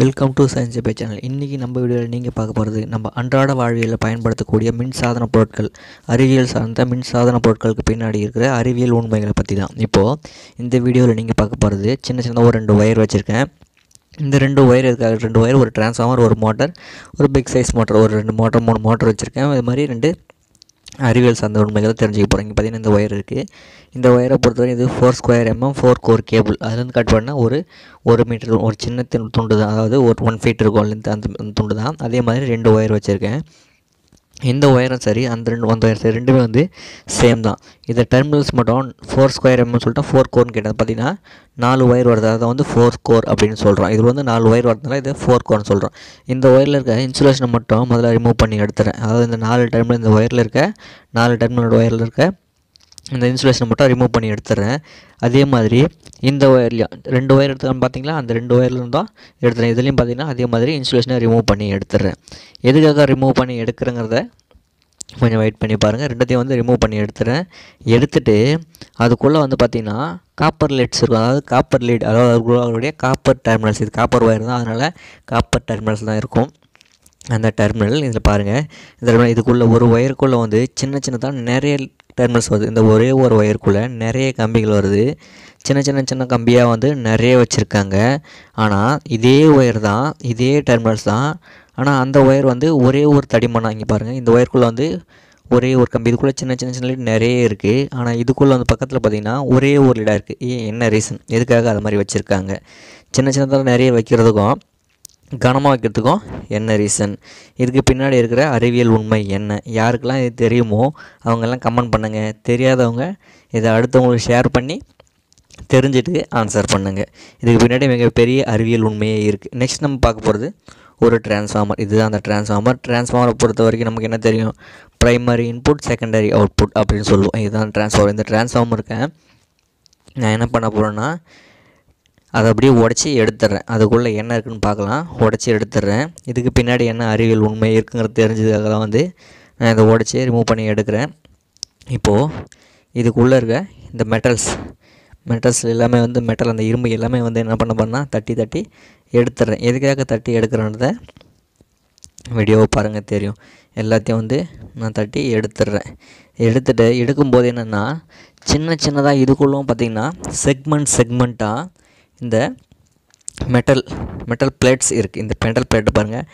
welcome to science பே channel இன்றைக்கி நம்ம வீடியோவில் நீங்கள் பார்க்க போகிறது நம்ம அன்றாட வாழ்வியலில் பயன்படுத்தக்கூடிய மின்சாதன பொருட்கள் அறிவியல் சார்ந்த மின்சாதன பொருட்களுக்கு பின்னாடி இருக்கிற அறிவியல் உண்மைகளை பற்றி தான் இப்போது இந்த வீடியோவில் நீங்கள் பார்க்க போகிறது சின்ன சின்னதாக ஒரு ரெண்டு ஒயர் வச்சுருக்கேன் இந்த ரெண்டு ஒயர் இருக்காது ரெண்டு ஒயர் ஒரு டிரான்ஸ்ஃபார்மர் ஒரு மோட்டர் ஒரு பிக் சைஸ் மோட்டர் ஒரு ரெண்டு மோட்டர் மூணு மோட்டர் வச்சுருக்கேன் இது மாதிரி ரெண்டு அறிவியல் சார்ந்த உண்மைகளை தெரிஞ்சுக்க போகிறோம் இங்கே பார்த்தீங்கன்னா இந்த ஒயர் இருக்குது இந்த ஒயரை பொறுத்தவரை இது four square mm four core cable அதுலேருந்து கட் பண்ணால் ஒரு ஒரு மீட்டர் ஒரு சின்ன துண்டு தான் அதாவது ஒரு ஒன் ஃபீட் இருக்கும் அந்த துண்டு தான் அதே மாதிரி ரெண்டு ஒயர் வச்சுருக்கேன் இந்த ஒயரும் சரி அந்த ரெண்டு அந்த ஒயர் சரி ரெண்டுமே வந்து சேம் தான் இதை டெர்மினல்ஸ் மட்டும் ஃபோர் ஸ்கொயர் எம்னு சொல்லிட்டு ஃபோர் கோர்னு கேட்டது பார்த்தீங்கன்னா நாலு ஒயர் வருது அதை வந்து ஃபோர் கோர் அப்படின்னு சொல்கிறோம் இது வந்து நாலு ஒயர் வரதுனால இது ஃபோர் கோர்னு சொல்கிறோம் இந்த ஒயரில் இருக்க இன்சுலேஷனை மட்டும் முதல்ல ரிமூவ் பண்ணி எடுத்துறேன் அதாவது இந்த நாலு டெர்மினல் இந்த ஒயரில் இருக்க நாலு டெர்மினல் ஒயரில் இருக்க இந்த இன்சுலேஷனை மட்டும் ரிமூவ் பண்ணி எடுத்துடுறேன் அதே மாதிரி இந்த ஒயர்லையும் ரெண்டு ஒயர் எடுத்து பார்த்தீங்களா அந்த ரெண்டு ஒயர்லேருந்து தான் எடுத்துகிறேன் இதுலேயும் பார்த்தீங்கன்னா அதே மாதிரி இன்சுலேஷனை ரிமூவ் பண்ணி எடுத்துடுறேன் எதுக்காக ரிமூவ் பண்ணி எடுக்கிறங்கிறத கொஞ்சம் வெயிட் பண்ணி பாருங்கள் ரெண்டுத்தையும் வந்து ரிமூவ் பண்ணி எடுத்துகிறேன் எடுத்துகிட்டு அதுக்குள்ளே வந்து பார்த்திங்கன்னா காப்பர் லெட்ஸ் இருக்கும் அதாவது காப்பர் லீட் அதாவது அவருடைய காப்பர் டெர்மினல்ஸ் இது காப்பர் ஒயர் தான் அதனால் காப்பர் டெர்மினல்ஸ் தான் இருக்கும் அந்த டெர்மினல் இதில் பாருங்கள் இந்த இதுக்குள்ளே ஒரு ஒயருக்குள்ளே வந்து சின்ன சின்னதாக நிறைய டெர்மினல்ஸ் வருது இந்த ஒரே ஒரு ஒயருக்குள்ளே நிறைய கம்பிகள் வருது சின்ன சின்ன சின்ன கம்பியாக வந்து நிறைய வச்சுருக்காங்க ஆனால் இதே ஒயர் தான் இதே டெர்மினல்ஸ் தான் ஆனால் அந்த ஒயர் வந்து ஒரே ஒரு தடிமனாக இங்கே பாருங்கள் இந்த ஒயருக்குள்ளே வந்து ஒரே ஒரு கம்பி இதுக்குள்ளே சின்ன சின்ன சின்ன லீட் நிறைய இருக்குது ஆனால் இதுக்குள்ளே வந்து பக்கத்தில் பார்த்திங்கன்னா ஒரே ஒரு லீடாக இருக்குது ஏன் என்ன ரீசன் எதுக்காக அது மாதிரி வச்சுருக்காங்க சின்ன சின்னதாக நிறைய வைக்கிறதுக்கும் கனமாக வைக்கிறதுக்கும் என்ன ரீசன் இதுக்கு பின்னாடி இருக்கிற அறிவியல் உண்மை என்ன யாருக்கெல்லாம் இது தெரியுமோ அவங்கெல்லாம் கமெண்ட் பண்ணுங்கள் தெரியாதவங்க இதை அடுத்தவங்களுக்கு ஷேர் பண்ணி தெரிஞ்சுட்டு ஆன்சர் பண்ணுங்கள் இதுக்கு பின்னாடி மிகப்பெரிய அறிவியல் உண்மையே இருக்குது நெக்ஸ்ட் நம்ம பார்க்க போகிறது ஒரு டிரான்ஸ்ஃபார்மர் இதுதான் அந்த டிரான்ஸ்ஃபார்மர் டிரான்ஸ்ஃபார்மரை பொறுத்த வரைக்கும் நமக்கு என்ன தெரியும் ப்ரைமரி இன்புட் செகண்டரி அவுட்புட் அப்படின்னு சொல்லுவோம் இதுதான் டிரான்ஸ்ஃபார்மர் இந்த டிரான்ஸ்ஃபார்மருக்கு நான் என்ன பண்ண போகிறேன்னா அதை அப்படியே உடச்சி எடுத்துட்றேன் அதுக்குள்ளே என்ன இருக்குதுன்னு பார்க்கலாம் உடச்சி எடுத்துடுறேன் இதுக்கு பின்னாடி என்ன அறிவியல் உண்மை இருக்குங்கிறது தெரிஞ்சதுக்காக தான் வந்து நான் இதை உடச்சி ரிமூவ் பண்ணி எடுக்கிறேன் இப்போது இதுக்குள்ளே இருக்க இந்த மெட்டல்ஸ் மெட்டல்ஸ் எல்லாமே வந்து மெட்டல் அந்த இரும்பு எல்லாமே வந்து என்ன பண்ண பண்ணால் தட்டி தட்டி எடுத்துடுறேன் எதுக்காக தட்டி எடுக்கிறேன்றத வீடியோவை பாருங்கள் தெரியும் எல்லாத்தையும் வந்து நான் தட்டி எடுத்துடுறேன் எடுத்துகிட்டு எடுக்கும்போது என்னென்னா சின்ன சின்னதாக இதுக்குள்ளும் பார்த்திங்கன்னா செக்மெண்ட் செக்மெண்ட்டாக இந்த மெட்டல் மெட்டல் பிளேட்ஸ் இருக்குது இந்த மெட்டல் பிளேட்டு பாருங்கள்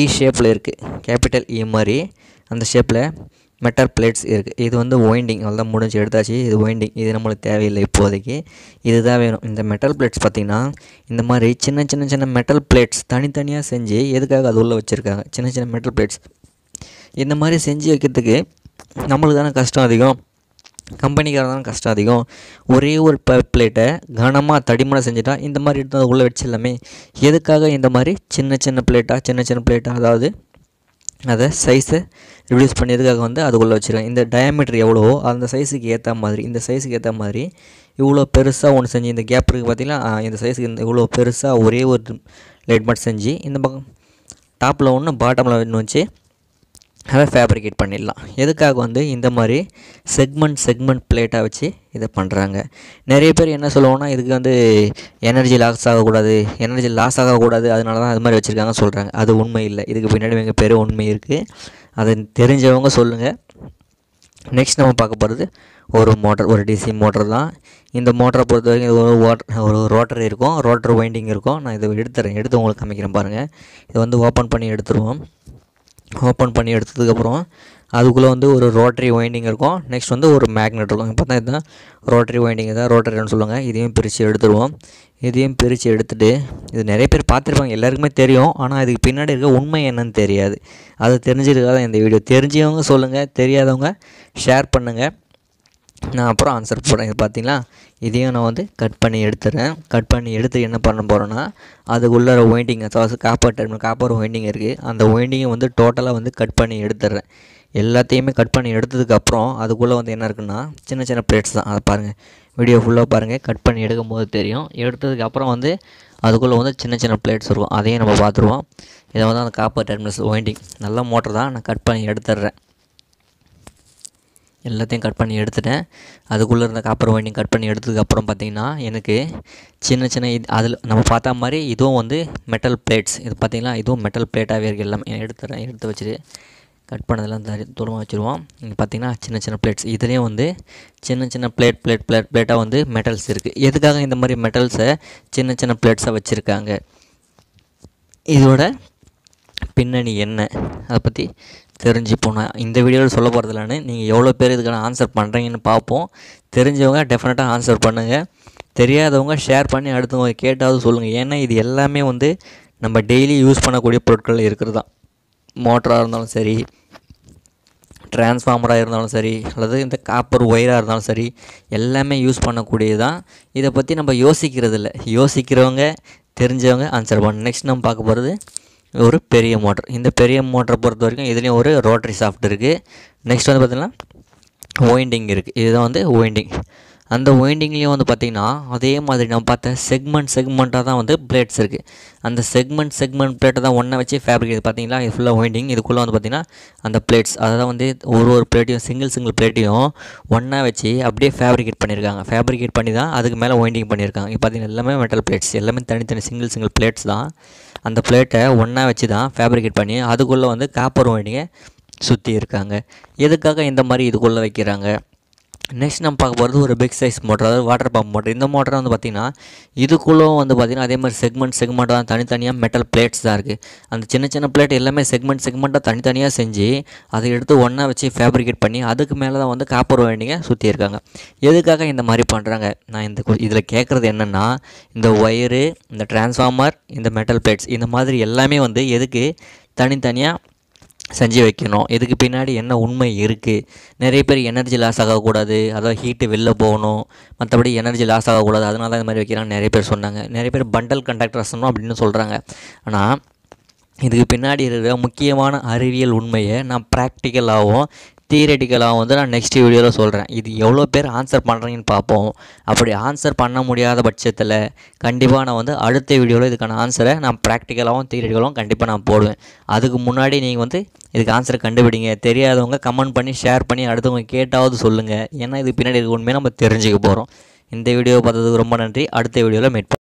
இ ஷேப்பில் இருக்குது கேபிட்டல் இ மாதிரி அந்த ஷேப்பில் மெட்டல் பிளேட்ஸ் இருக்குது இது வந்து ஒயிண்டிங் அதெல்லாம் முடிஞ்சு எடுத்தாச்சு இது ஒயிண்டிங் இது நம்மளுக்கு தேவையில்லை இப்போதைக்கு இது தான் வேணும் இந்த மெட்டல் பிளேட்ஸ் பார்த்திங்கன்னா இந்த மாதிரி சின்ன சின்ன சின்ன மெட்டல் பிளேட்ஸ் தனித்தனியாக செஞ்சு எதுக்காக அது உள்ளே வச்சுருக்காங்க சின்ன சின்ன மெட்டல் பிளேட்ஸ் இந்த மாதிரி செஞ்சு வைக்கிறதுக்கு நம்மளுக்கு தானே கஷ்டம் அதிகம் கம்பெனிக்காரதான் கஷ்டம் அதிகம் ஒரே ஒரு ப பிளேட்டை கனமாக தடிமனை செஞ்சுட்டா இந்த மாதிரி எடுத்து அதை உள்ளே வச்சிடலாமே எதுக்காக இந்த மாதிரி சின்ன சின்ன பிளேட்டாக சின்ன சின்ன பிளேட்டாக அதாவது அதை சைஸை ரிடியூஸ் பண்ணியதுக்காக வந்து அதுக்குள்ளே வச்சுருக்கேன் இந்த டயாமீட்டர் எவ்வளோவோ அந்த சைஸுக்கு ஏற்ற மாதிரி இந்த சைஸுக்கு ஏற்ற மாதிரி இவ்வளோ பெருசாக ஒன்று செஞ்சு இந்த கேப் இருக்குது பார்த்தீங்கன்னா இந்த சைஸுக்கு இந்த இவ்வளோ பெருசாக ஒரே ஒரு லைட் மட்டும் செஞ்சு இந்த பக்கம் டாப்பில் ஒன்று பாட்டமில் ஒன்று வச்சு அதை ஃபேப்ரிகேட் பண்ணிடலாம் எதுக்காக வந்து இந்த மாதிரி செக்மெண்ட் செக்மெண்ட் பிளேட்டாக வச்சு இதை பண்ணுறாங்க நிறைய பேர் என்ன சொல்லுவோன்னா இதுக்கு வந்து எனர்ஜி லாஸ் ஆகக்கூடாது எனர்ஜி லாஸ் ஆகக்கூடாது அதனால தான் அது மாதிரி வச்சுருக்காங்க சொல்கிறாங்க அது உண்மை இல்லை இதுக்கு பின்னாடி மிக பெரிய உண்மை இருக்குது அதை தெரிஞ்சவங்க சொல்லுங்கள் நெக்ஸ்ட் நம்ம பார்க்க போகிறது ஒரு மோட்டர் ஒரு டிசி மோட்டர் தான் இந்த மோட்டரை பொறுத்த வரைக்கும் இது ஒரு ஒரு ரோட்டர் இருக்கும் ரோட்டர் வைண்டிங் இருக்கும் நான் இதை எடுத்துறேன் எடுத்து உங்களுக்கு காமிக்கிறேன் பாருங்கள் இதை வந்து ஓப்பன் பண்ணி எடுத்துருவோம் ஓப்பன் பண்ணி எடுத்ததுக்கப்புறம் அதுக்குள்ளே வந்து ஒரு ரோட்டரி வைண்டிங் இருக்கும் நெக்ஸ்ட் வந்து ஒரு மேக்னெட் இருக்கும் இப்போ தான் இதுதான் ரோட்டரி வைண்டிங் தான் ரோட்டரின்னு சொல்லுவாங்க இதையும் பிரித்து எடுத்துருவோம் இதையும் பிரித்து எடுத்துகிட்டு இது நிறைய பேர் பார்த்துருப்பாங்க எல்லாருக்குமே தெரியும் ஆனால் இதுக்கு பின்னாடி இருக்க உண்மை என்னன்னு தெரியாது அதை தெரிஞ்சிருக்காத இந்த வீடியோ தெரிஞ்சவங்க சொல்லுங்கள் தெரியாதவங்க ஷேர் பண்ணுங்கள் நான் அப்புறம் ஆன்சர் போடுறேன் இது பார்த்தீங்களா இதையும் நான் வந்து கட் பண்ணி எடுத்துறேன் கட் பண்ணி எடுத்து என்ன பண்ண போகிறேன்னா அதுக்குள்ளே ஒயிண்டிங் அதாவது காப்பர் டைம் காப்பர் ஒயிண்டிங் இருக்குது அந்த ஒயிண்டிங்கை வந்து டோட்டலாக வந்து கட் பண்ணி எடுத்துடுறேன் எல்லாத்தையுமே கட் பண்ணி எடுத்ததுக்கப்புறம் அதுக்குள்ளே வந்து என்ன இருக்குன்னா சின்ன சின்ன பிளேட்ஸ் தான் அதை பாருங்கள் வீடியோ ஃபுல்லாக பாருங்கள் கட் பண்ணி எடுக்கும் போது தெரியும் எடுத்ததுக்கப்புறம் வந்து அதுக்குள்ளே வந்து சின்ன சின்ன பிளேட்ஸ் இருக்கும் அதையும் நம்ம பார்த்துருவோம் இதை வந்து அந்த காப்பர் டெர்மினல்ஸ் ஒயிண்டிங் நல்ல மோட்டர் தான் நான் கட் பண்ணி எடுத்துடுறேன் எல்லாத்தையும் கட் பண்ணி எடுத்துட்டேன் அதுக்குள்ளே இருந்த காப்பர் வைண்டிங் கட் பண்ணி எடுத்ததுக்கப்புறம் பார்த்திங்கன்னா எனக்கு சின்ன சின்ன இது அதில் நம்ம பார்த்தா மாதிரி இதுவும் வந்து மெட்டல் பிளேட்ஸ் இது பார்த்திங்கன்னா இதுவும் மெட்டல் பிளேட்டாகவே இருக்குது எல்லாமே எடுத்துறேன் எடுத்து வச்சுட்டு கட் பண்ணதெல்லாம் தூரமாக வச்சுருவோம் இங்கே பார்த்தீங்கன்னா சின்ன சின்ன பிளேட்ஸ் இதுலேயும் வந்து சின்ன சின்ன பிளேட் பிளேட் பிளேட் பிளேட்டாக வந்து மெட்டல்ஸ் இருக்குது எதுக்காக இந்த மாதிரி மெட்டல்ஸை சின்ன சின்ன பிளேட்ஸாக வச்சுருக்காங்க இதோட பின்னணி என்ன அதை பற்றி தெரிஞ்சு நான் இந்த வீடியோவில் சொல்ல போகிறதில்லன்னு நீங்கள் எவ்வளோ பேர் இதுக்கான ஆன்சர் பண்ணுறீங்கன்னு பார்ப்போம் தெரிஞ்சவங்க டெஃபினட்டாக ஆன்சர் பண்ணுங்கள் தெரியாதவங்க ஷேர் பண்ணி அடுத்தவங்க கேட்டாவது சொல்லுங்கள் ஏன்னா இது எல்லாமே வந்து நம்ம டெய்லி யூஸ் பண்ணக்கூடிய பொருட்கள் இருக்கிறது தான் மோட்டராக இருந்தாலும் சரி டிரான்ஸ்ஃபார்மராக இருந்தாலும் சரி அல்லது இந்த காப்பர் ஒயராக இருந்தாலும் சரி எல்லாமே யூஸ் பண்ணக்கூடியது தான் இதை பற்றி நம்ம யோசிக்கிறது இல்லை யோசிக்கிறவங்க தெரிஞ்சவங்க ஆன்சர் பண்ணு நெக்ஸ்ட் நம்ம பார்க்க போகிறது ஒரு பெரிய மோட்ரு இந்த பெரிய மோட்டரை பொறுத்த வரைக்கும் இதுலேயும் ஒரு ரோட்டரி சாஃப்ட் இருக்குது நெக்ஸ்ட் வந்து பார்த்திங்கன்னா ஓயிண்டிங் இருக்குது இதுதான் வந்து ஓயிண்டிங் அந்த ஒயிண்டிங்லேயும் வந்து பார்த்திங்கன்னா அதே மாதிரி நம்ம பார்த்த செக்மெண்ட் செக்மெண்ட்டாக தான் வந்து பிளேட்ஸ் இருக்குது அந்த செக்மெண்ட் செக்மெண்ட் பிளேட்டை தான் ஒன்றை வச்சு ஃபேப்ரிக் இது பார்த்திங்களா இது ஃபுல்லாக ஒயிண்டிங் இதுக்குள்ளே வந்து பார்த்திங்கன்னா அந்த பிளேட்ஸ் அதை வந்து ஒரு ஒரு பிளேட்டையும் சிங்கிள் சிங்கிள் பிளேட்டையும் ஒன்றா வச்சு அப்படியே ஃபேப்ரிகேட் பண்ணியிருக்காங்க ஃபேப்ரிகேட் பண்ணி தான் அதுக்கு மேலே ஒயிண்டிங் பண்ணியிருக்காங்க இப்போ பார்த்திங்கன்னா எல்லாமே மெட்டல் பிளேட்ஸ் எல்லாமே தனித்தனி சிங்கிள் சிங்கிள் பிளேட்ஸ் தான் அந்த பிளேட்டை ஒன்றா வச்சு தான் ஃபேப்ரிகேட் பண்ணி அதுக்குள்ளே வந்து காப்பர் ஒயிண்டிங்கை சுற்றி இருக்காங்க எதுக்காக இந்த மாதிரி இதுக்குள்ளே வைக்கிறாங்க நெக்ஸ்ட் நம்ம பார்க்க போகிறது ஒரு பிக் சைஸ் மோட்டர் அதாவது வாட்டர் பம்ப் மோட்டர் இந்த மோட்டர் வந்து பார்த்திங்கன்னா இதுக்குள்ளும் வந்து பார்த்திங்கன்னா அதே மாதிரி செக்மெண்ட் செக்மெண்ட்டாக தான் தனித்தனியாக மெட்டல் பிளேட்ஸ் தான் இருக்குது அந்த சின்ன சின்ன பிளேட் எல்லாமே செக்மெண்ட் செக்மெண்ட்டாக தனித்தனியாக செஞ்சு அதை எடுத்து ஒன்றா வச்சு ஃபேப்ரிகேட் பண்ணி அதுக்கு மேலே தான் வந்து காப்பர் சுற்றி சுற்றியிருக்காங்க எதுக்காக இந்த மாதிரி பண்ணுறாங்க நான் இந்த இதில் கேட்குறது என்னென்னா இந்த ஒயரு இந்த டிரான்ஸ்ஃபார்மர் இந்த மெட்டல் பிளேட்ஸ் இந்த மாதிரி எல்லாமே வந்து எதுக்கு தனித்தனியாக செஞ்சு வைக்கணும் இதுக்கு பின்னாடி என்ன உண்மை இருக்குது நிறைய பேர் எனர்ஜி லாஸ் ஆகக்கூடாது அதாவது ஹீட்டு வெளில போகணும் மற்றபடி எனர்ஜி லாஸ் ஆகக்கூடாது அதனால தான் இந்த மாதிரி வைக்கிறான்னு நிறைய பேர் சொன்னாங்க நிறைய பேர் பண்டல் சொன்னோம் அப்படின்னு சொல்கிறாங்க ஆனால் இதுக்கு பின்னாடி இருக்கிற முக்கியமான அறிவியல் உண்மையை நான் ப்ராக்டிக்கலாகவும் தியரட்டிக்கலாக வந்து நான் நெக்ஸ்ட் வீடியோவில் சொல்கிறேன் இது எவ்வளோ பேர் ஆன்சர் பண்ணுறீங்கன்னு பார்ப்போம் அப்படி ஆன்சர் பண்ண முடியாத பட்சத்தில் கண்டிப்பாக நான் வந்து அடுத்த வீடியோவில் இதுக்கான ஆன்சரை நான் ப்ராக்டிக்கலாகவும் தியரட்டிக்கலாகவும் கண்டிப்பாக நான் போடுவேன் அதுக்கு முன்னாடி நீங்கள் வந்து இதுக்கு ஆன்சரை கண்டுபிடிங்க தெரியாதவங்க கமெண்ட் பண்ணி ஷேர் பண்ணி அடுத்தவங்க கேட்டாவது சொல்லுங்கள் ஏன்னா இது பின்னாடி இருக்க உண்மையாக நம்ம தெரிஞ்சுக்க போகிறோம் இந்த வீடியோ பார்த்ததுக்கு ரொம்ப நன்றி அடுத்த வீடியோவில் மீட்